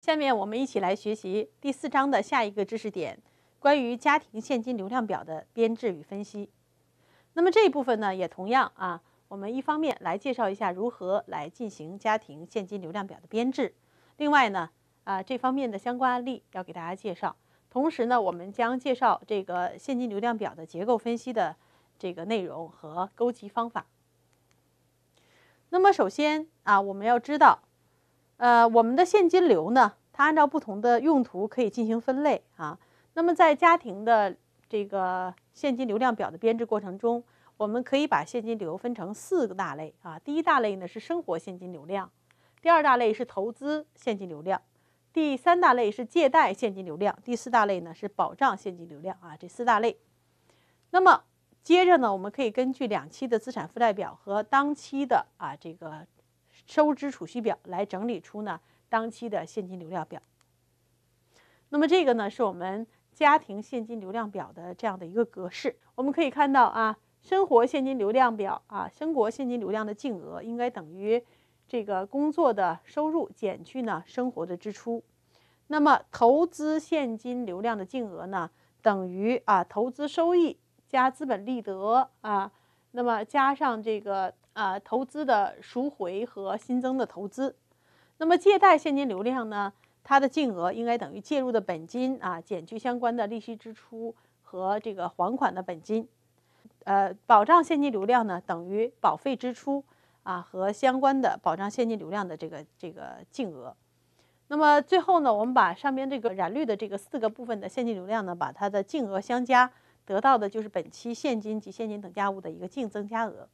下面我们一起来学习第四章的下一个知识点，关于家庭现金流量表的编制与分析。那么这一部分呢，也同样啊，我们一方面来介绍一下如何来进行家庭现金流量表的编制，另外呢，啊这方面的相关案例要给大家介绍。同时呢，我们将介绍这个现金流量表的结构分析的这个内容和勾集方法。那么首先啊，我们要知道。呃，我们的现金流呢，它按照不同的用途可以进行分类啊。那么在家庭的这个现金流量表的编制过程中，我们可以把现金流分成四个大类啊。第一大类呢是生活现金流量，第二大类是投资现金流量，第三大类是借贷现金流量，第四大类呢是保障现金流量啊。这四大类。那么接着呢，我们可以根据两期的资产负债表和当期的啊这个。收支储蓄表来整理出呢当期的现金流量表。那么这个呢是我们家庭现金流量表的这样的一个格式。我们可以看到啊，生活现金流量表啊，生活现金流量的净额应该等于这个工作的收入减去呢生活的支出。那么投资现金流量的净额呢，等于啊投资收益加资本利得啊，那么加上这个。呃，投资的赎回和新增的投资，那么借贷现金流量呢？它的净额应该等于借入的本金啊，减去相关的利息支出和这个还款的本金。呃，保障现金流量呢，等于保费支出啊和相关的保障现金流量的这个这个净额。那么最后呢，我们把上边这个染绿的这个四个部分的现金流量呢，把它的净额相加，得到的就是本期现金及现金等价物的一个净增加额。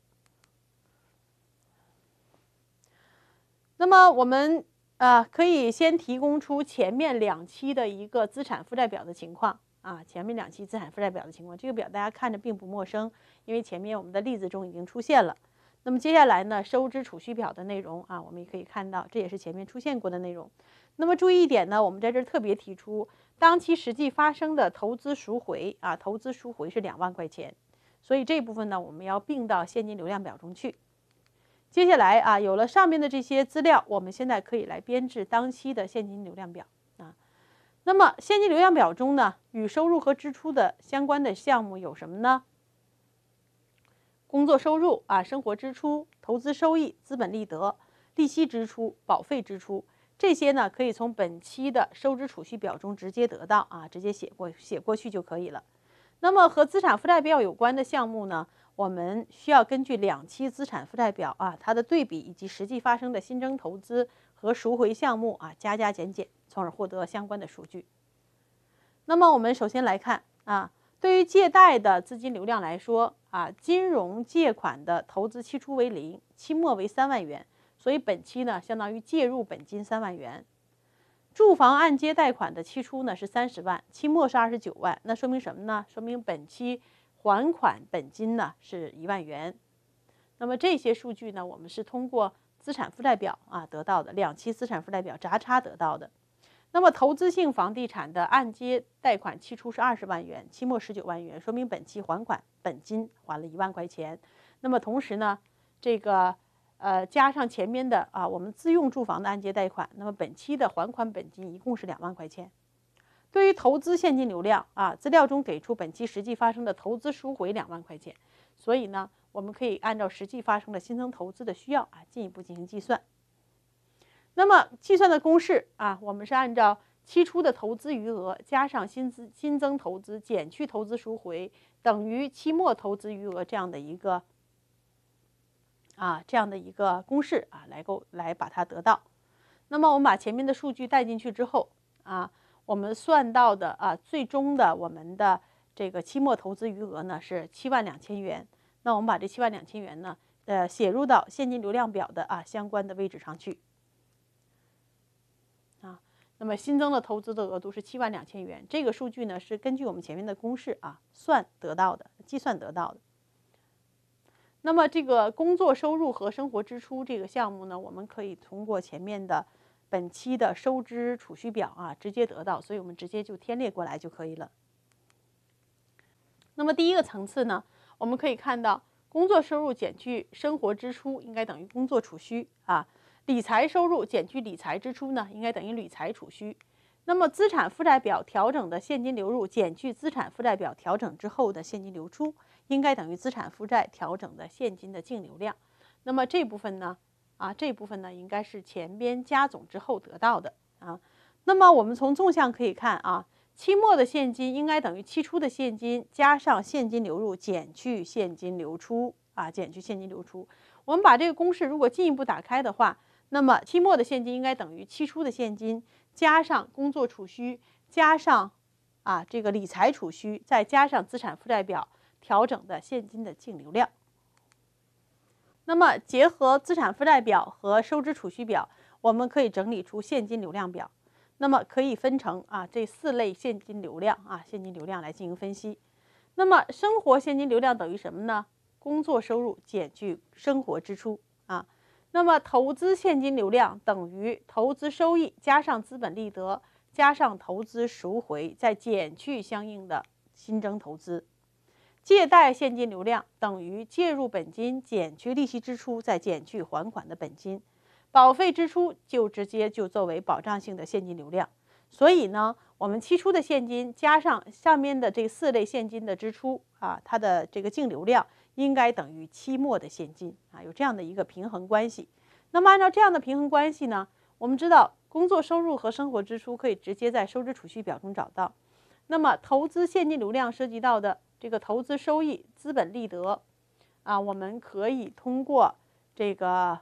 那么我们呃可以先提供出前面两期的一个资产负债表的情况啊，前面两期资产负债表的情况，这个表大家看着并不陌生，因为前面我们的例子中已经出现了。那么接下来呢，收支储蓄表的内容啊，我们也可以看到，这也是前面出现过的内容。那么注意一点呢，我们在这儿特别提出，当期实际发生的投资赎回啊，投资赎回是两万块钱，所以这部分呢，我们要并到现金流量表中去。接下来啊，有了上面的这些资料，我们现在可以来编制当期的现金流量表啊。那么现金流量表中呢，与收入和支出的相关的项目有什么呢？工作收入啊，生活支出，投资收益，资本利得，利息支出，保费支出，这些呢可以从本期的收支储蓄表中直接得到啊，直接写过写过去就可以了。那么和资产负债表有关的项目呢？我们需要根据两期资产负债表啊，它的对比以及实际发生的新增投资和赎回项目啊，加加减减，从而获得相关的数据。那么我们首先来看啊，对于借贷的资金流量来说啊，金融借款的投资期初为零，期末为三万元，所以本期呢相当于借入本金三万元。住房按揭贷款的期初呢是三十万，期末是二十九万，那说明什么呢？说明本期。还款本金呢是一万元，那么这些数据呢，我们是通过资产负债表啊得到的，两期资产负债表轧差得到的。那么投资性房地产的按揭贷款期初是二十万元，期末十九万元，说明本期还款本金还了一万块钱。那么同时呢，这个呃加上前面的啊，我们自用住房的按揭贷款，那么本期的还款本金一共是两万块钱。对于投资现金流量啊，资料中给出本期实际发生的投资赎回两万块钱，所以呢，我们可以按照实际发生的新增投资的需要啊，进一步进行计算。那么计算的公式啊，我们是按照期初的投资余额加上新增新增投资减去投资赎回，等于期末投资余额这样的一个啊这样的一个公式啊来够来把它得到。那么我们把前面的数据带进去之后啊。我们算到的啊，最终的我们的这个期末投资余额呢是七万两千元。那我们把这七万两千元呢，呃，写入到现金流量表的啊相关的位置上去。啊，那么新增的投资的额度是七万两千元，这个数据呢是根据我们前面的公式啊算得到的，计算得到的。那么这个工作收入和生活支出这个项目呢，我们可以通过前面的。本期的收支储蓄表啊，直接得到，所以我们直接就填列过来就可以了。那么第一个层次呢，我们可以看到，工作收入减去生活支出应该等于工作储蓄啊，理财收入减去理财支出呢，应该等于理财储蓄。那么资产负债表调整的现金流入减去资产负债表调整之后的现金流出，应该等于资产负债调整的现金的净流量。那么这部分呢？啊，这部分呢应该是前边加总之后得到的啊。那么我们从纵向可以看啊，期末的现金应该等于期初的现金加上现金流入减去现金流出啊，减去现金流出。我们把这个公式如果进一步打开的话，那么期末的现金应该等于期初的现金加上工作储蓄加上啊这个理财储蓄，再加上资产负债表调整的现金的净流量。那么，结合资产负债表和收支储蓄表，我们可以整理出现金流量表。那么，可以分成啊这四类现金流量啊现金流量来进行分析。那么，生活现金流量等于什么呢？工作收入减去生活支出啊。那么，投资现金流量等于投资收益加上资本利得加上投资赎回，再减去相应的新增投资。借贷现金流量等于借入本金减去利息支出，再减去还款的本金，保费支出就直接就作为保障性的现金流量。所以呢，我们期初的现金加上下面的这四类现金的支出啊，它的这个净流量应该等于期末的现金啊，有这样的一个平衡关系。那么按照这样的平衡关系呢，我们知道工作收入和生活支出可以直接在收支储蓄表中找到。那么投资现金流量涉及到的。这个投资收益、资本利得，啊，我们可以通过这个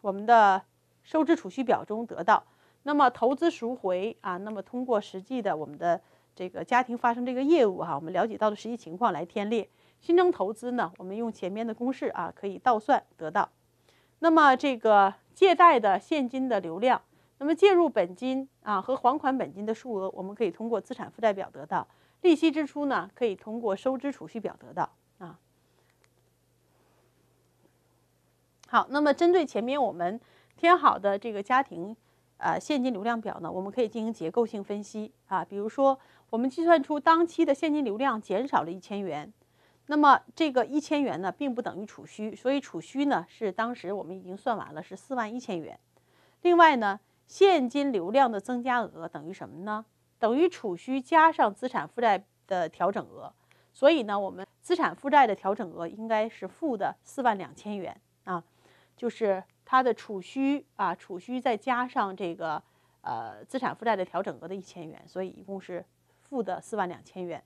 我们的收支储蓄表中得到。那么投资赎回啊，那么通过实际的我们的这个家庭发生这个业务哈，我们了解到的实际情况来填列。新增投资呢，我们用前面的公式啊，可以倒算得到。那么这个借贷的现金的流量。那么借入本金啊和还款本金的数额，我们可以通过资产负债表得到；利息支出呢，可以通过收支储蓄表得到。啊，好，那么针对前面我们填好的这个家庭呃现金流量表呢，我们可以进行结构性分析啊。比如说，我们计算出当期的现金流量减少了一千元，那么这个一千元呢，并不等于储蓄，所以储蓄呢是当时我们已经算完了是四万一千元。另外呢。现金流量的增加额等于什么呢？等于储蓄加上资产负债的调整额。所以呢，我们资产负债的调整额应该是负的四万两千元啊，就是它的储蓄啊，储蓄再加上这个呃资产负债的调整额的一千元，所以一共是负的四万两千元。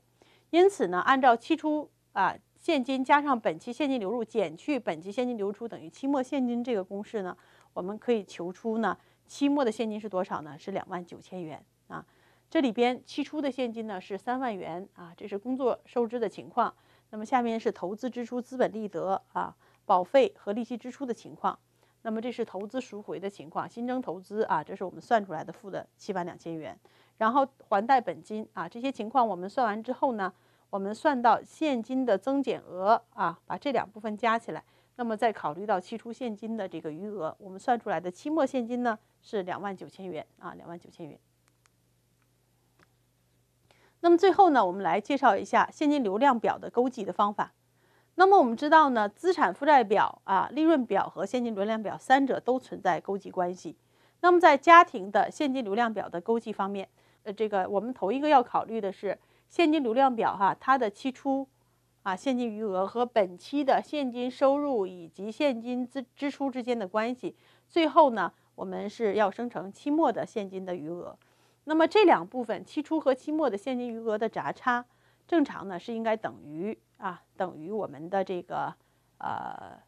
因此呢，按照期初啊现金加上本期现金流入减去本期现金流出等于期末现金这个公式呢，我们可以求出呢。期末的现金是多少呢？是两万九千元啊。这里边期初的现金呢是三万元啊。这是工作收支的情况。那么下面是投资支出、资本利得啊、保费和利息支出的情况。那么这是投资赎回的情况，新增投资啊，这是我们算出来的负的七万两千元。然后还贷本金啊，这些情况我们算完之后呢，我们算到现金的增减额啊，把这两部分加起来。那么，在考虑到期初现金的这个余额，我们算出来的期末现金呢是两万九千元啊，两万九千元。那么最后呢，我们来介绍一下现金流量表的勾稽的方法。那么我们知道呢，资产负债表啊、利润表和现金流量表三者都存在勾稽关系。那么在家庭的现金流量表的勾稽方面，呃，这个我们头一个要考虑的是现金流量表哈，它的期初。啊，现金余额和本期的现金收入以及现金支支出之间的关系。最后呢，我们是要生成期末的现金的余额。那么这两部分期初和期末的现金余额的闸差，正常呢是应该等于啊，等于我们的这个呃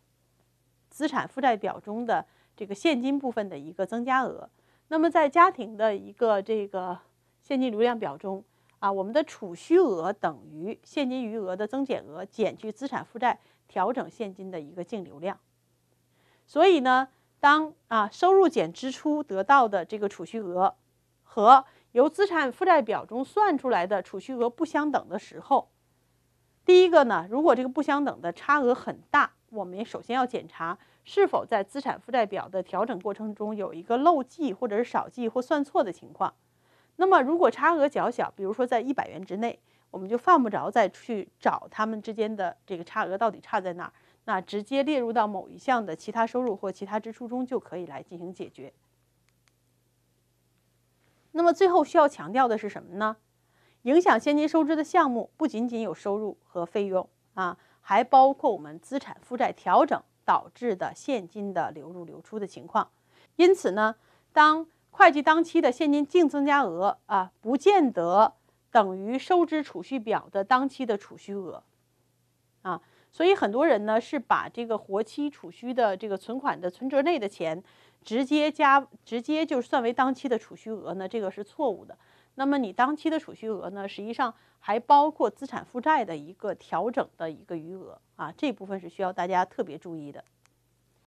资产负债表中的这个现金部分的一个增加额。那么在家庭的一个这个现金流量表中。啊，我们的储蓄额等于现金余额的增减额减去资产负债调整现金的一个净流量。所以呢，当啊收入减支出得到的这个储蓄额和由资产负债表中算出来的储蓄额不相等的时候，第一个呢，如果这个不相等的差额很大，我们首先要检查是否在资产负债表的调整过程中有一个漏记或者是少记或算错的情况。那么，如果差额较小，比如说在一百元之内，我们就犯不着再去找他们之间的这个差额到底差在哪儿，那直接列入到某一项的其他收入或其他支出中就可以来进行解决。那么最后需要强调的是什么呢？影响现金收支的项目不仅仅有收入和费用啊，还包括我们资产负债调整导致的现金的流入流出的情况。因此呢，当会计当期的现金净增加额啊，不见得等于收支储蓄表的当期的储蓄额，啊，所以很多人呢是把这个活期储蓄的这个存款的存折内的钱直接加，直接就算为当期的储蓄额，呢，这个是错误的。那么你当期的储蓄额呢，实际上还包括资产负债的一个调整的一个余额，啊，这部分是需要大家特别注意的。